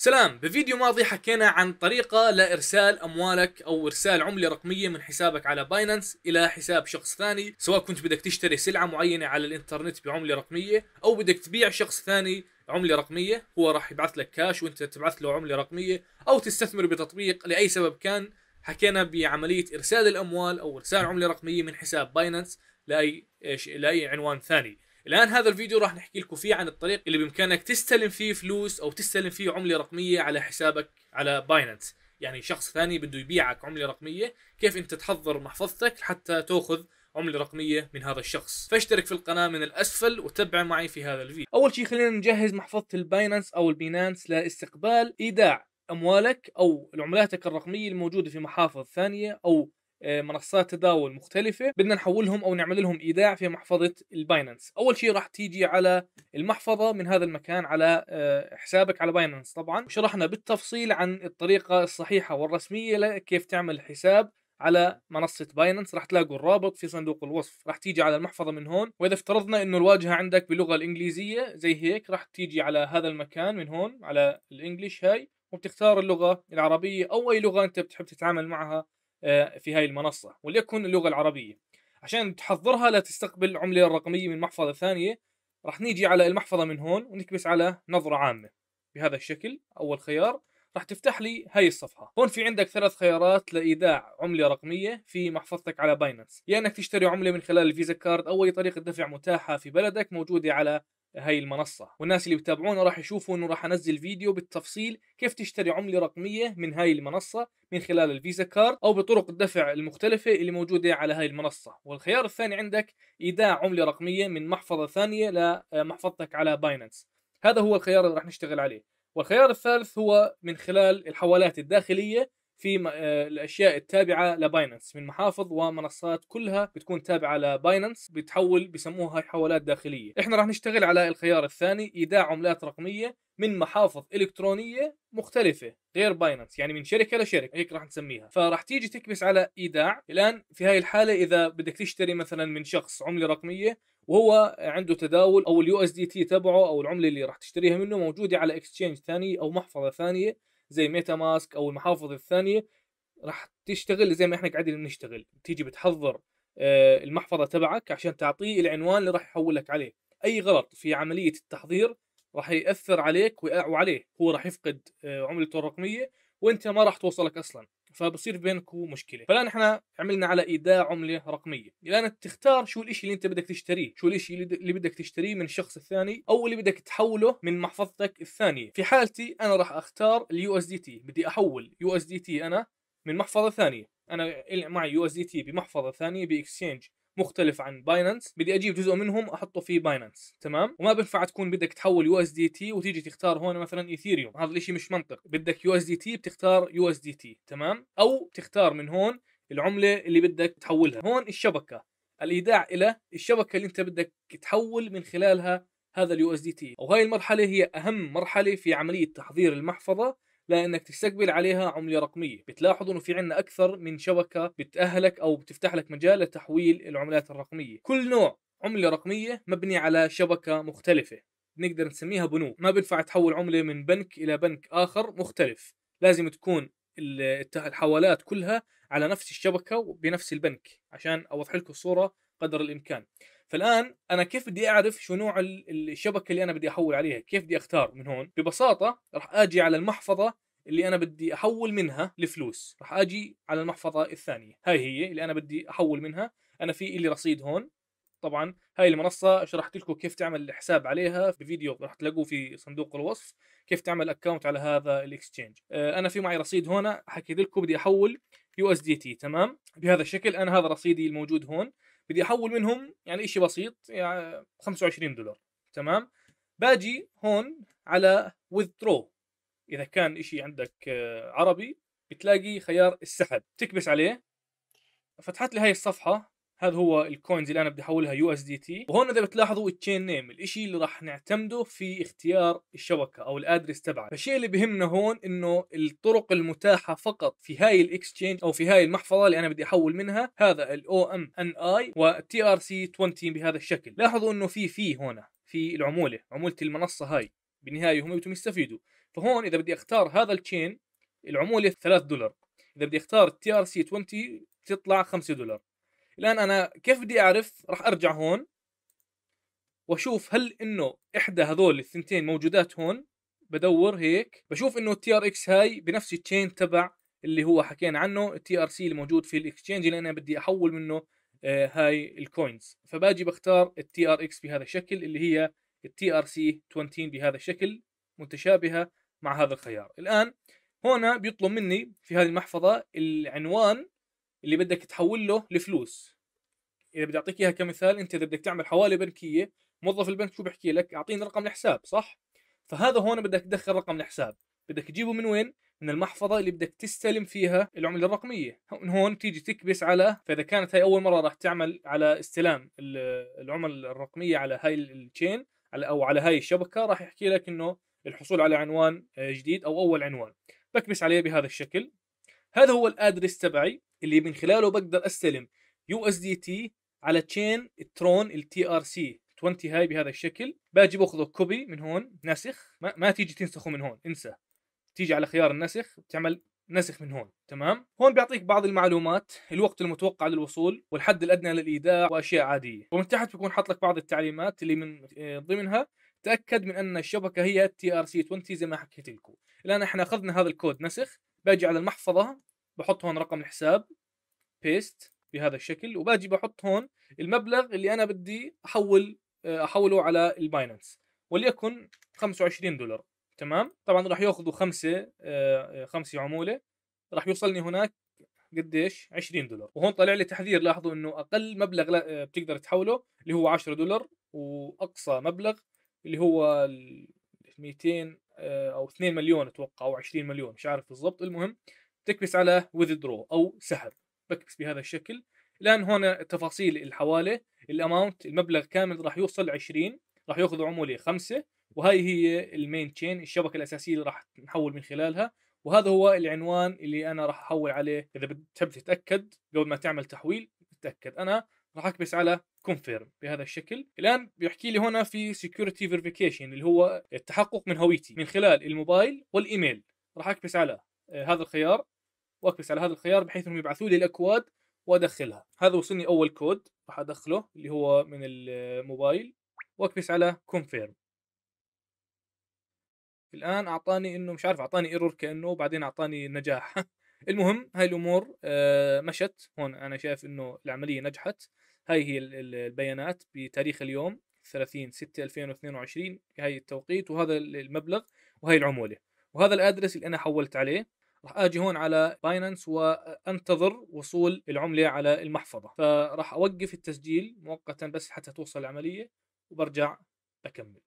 سلام بفيديو ماضي حكينا عن طريقة لإرسال أموالك أو إرسال عملة رقمية من حسابك على باينانس إلى حساب شخص ثاني سواء كنت بدك تشتري سلعة معينة على الإنترنت بعملة رقمية أو بدك تبيع شخص ثاني عملة رقمية هو راح يبعث لك كاش وأنت تبعث له عملة رقمية أو تستثمر بتطبيق لأي سبب كان حكينا بعملية إرسال الأموال أو إرسال عملة رقمية من حساب باينانس لأي, لأي عنوان ثاني الان هذا الفيديو راح نحكي لكم فيه عن الطريق اللي بامكانك تستلم فيه فلوس او تستلم فيه عمله رقميه على حسابك على باينانس يعني شخص ثاني بده يبيعك عمله رقميه كيف انت تحضر محفظتك حتى تاخذ عملة رقمية من هذا الشخص فاشترك في القناة من الأسفل وتبع معي في هذا الفيديو أول شيء خلينا نجهز محفظة الباينانس أو البينانس لاستقبال إيداع أموالك أو عملاتك الرقمية الموجودة في محافظ ثانية أو آه، منصات تداول مختلفه بدنا نحولهم او نعمل لهم ايداع في محفظه الباينانس اول شيء راح تيجي على المحفظه من هذا المكان على آه، حسابك على باينانس طبعا وشرحنا بالتفصيل عن الطريقه الصحيحه والرسميه كيف تعمل حساب على منصة باينانس راح تلاقوا الرابط في صندوق الوصف راح تيجي على المحفظة من هون وإذا افترضنا أنه الواجهة عندك باللغة الإنجليزية زي هيك راح تيجي على هذا المكان من هون على الإنجليش هاي وبتختار اللغة العربية أو أي لغة أنت بتحب تتعامل معها آه، في هاي المنصة وليكن اللغة العربية عشان تحضرها لتستقبل العملة الرقمية من محفظة ثانية راح نيجي على المحفظة من هون ونكبس على نظرة عامة بهذا الشكل أول خيار راح تفتح لي هاي الصفحة هون في عندك ثلاث خيارات لإيداع عملة رقمية في محفظتك على باينانس يا يعني أنك تشتري عملة من خلال الفيزا كارد أو أي طريقة دفع متاحة في بلدك موجودة على هاي المنصه والناس اللي بتابعونا راح يشوفوا انه راح انزل فيديو بالتفصيل كيف تشتري عمله رقميه من هاي المنصه من خلال الفيزا كارد او بطرق الدفع المختلفه اللي موجوده على هاي المنصه والخيار الثاني عندك ايداع عمله رقميه من محفظه ثانيه لمحفظتك آه، على باينانس هذا هو الخيار اللي راح نشتغل عليه والخيار الثالث هو من خلال الحوالات الداخليه في آه، الاشياء التابعه لباينانس من محافظ ومنصات كلها بتكون تابعه لباينانس بتحول بيسموها حوالات داخليه احنا راح نشتغل على الخيار الثاني ايداع عملات رقميه من محافظ الكترونيه مختلفه غير باينانس يعني من شركه لشركه هيك راح نسميها فراح تيجي تكبس على ايداع الان في هاي الحاله اذا بدك تشتري مثلا من شخص عمله رقميه وهو عنده تداول او اليو اس دي تي تبعه او العمله اللي راح تشتريها منه موجوده على اكسشينج ثاني او محفظه ثانيه زي ميتا ماسك او المحافظ الثانيه راح تشتغل زي ما احنا قاعدين بنشتغل تيجي بتحضر آه، المحفظه تبعك عشان تعطيه العنوان اللي راح يحول لك عليه اي غلط في عمليه التحضير راح ياثر عليك وعليه هو راح يفقد آه، عملته الرقميه وانت ما راح توصلك اصلا فبصير بينكم مشكله فالان احنا عملنا على ايداع عمله رقميه الان تختار شو الشيء اللي انت بدك تشتريه شو الشيء اللي بدك تشتريه من الشخص الثاني او اللي بدك تحوله من محفظتك الثانيه في حالتي انا راح اختار اليو اس دي تي بدي احول يو اس دي تي انا من محفظه ثانيه انا معي يو اس دي تي بمحفظه ثانيه باكسشينج مختلف عن باينانس بدي اجيب جزء منهم احطه في باينانس تمام وما بينفع تكون بدك تحول يو اس دي تي وتيجي تختار هون مثلا ايثيريوم هذا الشيء مش منطق بدك يو اس دي تي بتختار يو اس دي تي تمام او تختار من هون العمله اللي بدك تحولها هون الشبكه الايداع الى الشبكه اللي انت بدك تحول من خلالها هذا اليو اس دي تي وهي المرحله هي اهم مرحله في عمليه تحضير المحفظه لانك تستقبل عليها عمله رقميه بتلاحظوا انه في عندنا اكثر من شبكه بتاهلك او بتفتح لك مجال لتحويل العملات الرقميه كل نوع عمله رقميه مبني على شبكه مختلفه بنقدر نسميها بنوك ما بينفع تحول عمله من بنك الى بنك اخر مختلف لازم تكون الحوالات كلها على نفس الشبكه وبنفس البنك عشان اوضح لكم الصوره قدر الامكان فالان انا كيف بدي اعرف شو نوع الشبكه اللي انا بدي احول عليها كيف بدي اختار من هون ببساطه راح اجي على المحفظه اللي انا بدي احول منها لفلوس راح اجي على المحفظه الثانيه هاي هي اللي انا بدي احول منها انا في لي رصيد هون طبعا هاي المنصه شرحت لكم كيف تعمل حساب عليها في فيديو راح تلاقوه في صندوق الوصف كيف تعمل اكونت على هذا الاكستشينج آه، انا في معي رصيد هنا حكيت لكم بدي احول يو اس دي تي تمام بهذا الشكل انا هذا رصيدي الموجود هون بدي احول منهم يعني شيء بسيط يعني 25 دولار تمام باجي هون على withdraw اذا كان شيء عندك آه، عربي بتلاقي خيار السحب تكبس عليه فتحت لي هاي الصفحه هذا هو الكوينز اللي انا بدي احولها يو اس دي تي وهون اذا بتلاحظوا التشين نيم الشيء اللي راح نعتمده في اختيار الشبكه او الادرس تبعها فالشيء اللي بهمنا هون انه الطرق المتاحه فقط في هاي الاكسشينج او في هاي المحفظه اللي انا بدي احول منها هذا الاو ام ان اي والتي ار سي 20 بهذا الشكل لاحظوا انه في في هنا في العموله عموله المنصه هاي بالنهايه هم بدهم يستفيدوا فهون اذا بدي اختار هذا التشين العموله 3 دولار اذا بدي اختار التي ار سي 20 بتطلع 5 دولار الان انا كيف بدي اعرف راح ارجع هون واشوف هل انه احدى هذول الثنتين موجودات هون بدور هيك بشوف انه التي ار اكس هاي بنفس التشين تبع اللي هو حكينا عنه التي ار سي الموجود في الاكسشينج اللي انا بدي احول منه آه، هاي الكوينز فباجي بختار التي ار اكس بهذا الشكل اللي هي التي ار سي 20 بهذا الشكل متشابهه مع هذا الخيار الان هنا بيطلب مني في هذه المحفظه العنوان اللي بدك تحول له لفلوس اذا بدي اعطيك اياها كمثال انت اذا بدك تعمل حواله بنكيه موظف البنك شو بحكي لك اعطيني رقم الحساب صح فهذا هون بدك تدخل رقم الحساب بدك تجيبه من وين من المحفظه اللي بدك تستلم فيها العمله الرقميه من هون تيجي تكبس على فاذا كانت هاي اول مره راح تعمل على استلام العمل الرقميه على هاي التشين على او على هاي الشبكه راح يحكي لك انه الحصول على عنوان جديد او اول عنوان بكبس عليه بهذا الشكل هذا هو الادرس تبعي اللي من خلاله بقدر استلم يو اس دي تي على تشين الترون التي ار سي 20 هاي بهذا الشكل باجي باخذه كوبي من هون نسخ ما, ما تيجي تنسخه من هون انسى تيجي على خيار النسخ بتعمل نسخ من هون تمام هون بيعطيك بعض المعلومات الوقت المتوقع للوصول والحد الادنى للايداع واشياء عاديه ومن تحت بيكون حاط لك بعض التعليمات اللي من آه، ضمنها تاكد من ان الشبكه هي تي ار سي 20 زي ما حكيت لكم الان احنا اخذنا هذا الكود نسخ باجي على المحفظه بحط هون رقم الحساب بيست بهذا الشكل وباجي بحط هون المبلغ اللي انا بدي احول آه، احوله على الباينانس وليكن 25 دولار تمام طبعا راح ياخذوا خمسه آه، آه، خمسه عموله راح يوصلني هناك قديش 20 دولار وهون طلع لي تحذير لاحظوا انه اقل مبلغ بتقدر تحوله اللي هو 10 دولار واقصى مبلغ اللي هو 200 او 2 مليون اتوقع او 20 مليون مش عارف بالضبط المهم تكبس على withdraw او سحب بكبس بهذا الشكل الان هنا تفاصيل الحواله الاماونت المبلغ كامل راح يوصل 20 راح ياخذ عموله 5 وهي هي المين تشين الشبكه الاساسيه اللي راح نحول من خلالها وهذا هو العنوان اللي انا راح احول عليه اذا بتحب تتاكد قبل ما تعمل تحويل تتاكد انا راح اكبس على كونفيرم بهذا الشكل الان بيحكي لي هنا في سكيورتي فيريفيكيشن اللي هو التحقق من هويتي من خلال الموبايل والايميل راح اكبس على آه، هذا الخيار واكبس على هذا الخيار بحيث انهم يبعثوا لي الاكواد وادخلها هذا وصلني اول كود راح ادخله اللي هو من الموبايل واكبس على كونفيرم الان اعطاني انه مش عارف اعطاني ايرور كانه وبعدين اعطاني نجاح المهم هاي الامور آه، مشت هون انا شايف انه العمليه نجحت هاي هي البيانات بتاريخ اليوم 30 6 2022 بهي هاي التوقيت وهذا المبلغ وهي العموله وهذا الادرس اللي انا حولت عليه راح اجي هون على باينانس وانتظر وصول العمله على المحفظه فراح اوقف التسجيل مؤقتا بس حتى توصل العمليه وبرجع بكمل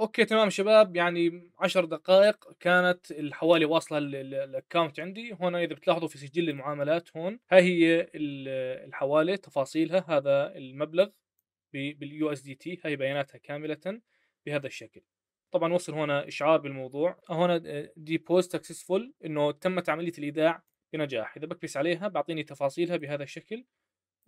اوكي تمام شباب يعني 10 دقائق كانت الحوالي واصله الاكونت عندي هنا اذا بتلاحظوا في سجل المعاملات هون هاي هي الحوالي تفاصيلها هذا المبلغ باليو اس دي تي هاي بياناتها كامله بهذا الشكل طبعا وصل هنا اشعار بالموضوع هنا آه، دي بوست سكسسفول انه تمت عمليه الايداع بنجاح اذا بكبس عليها بيعطيني تفاصيلها بهذا الشكل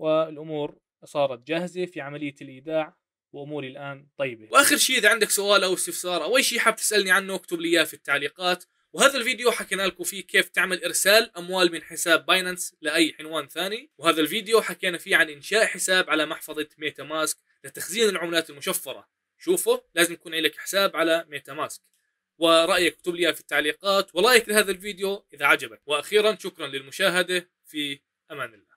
والامور صارت جاهزه في عمليه الايداع واموري الان طيبه واخر شيء اذا عندك سؤال او استفسار او اي شيء حاب تسالني عنه اكتب لي اياه في التعليقات وهذا الفيديو حكينا لكم فيه كيف تعمل ارسال اموال من حساب باينانس لاي عنوان ثاني وهذا الفيديو حكينا فيه عن انشاء حساب على محفظه ميتا ماسك لتخزين العملات المشفره شوفه لازم يكون لك حساب على ميتا ماسك ورايك اكتب لي في التعليقات ورايك لهذا الفيديو اذا عجبك واخيرا شكرا للمشاهده في امان الله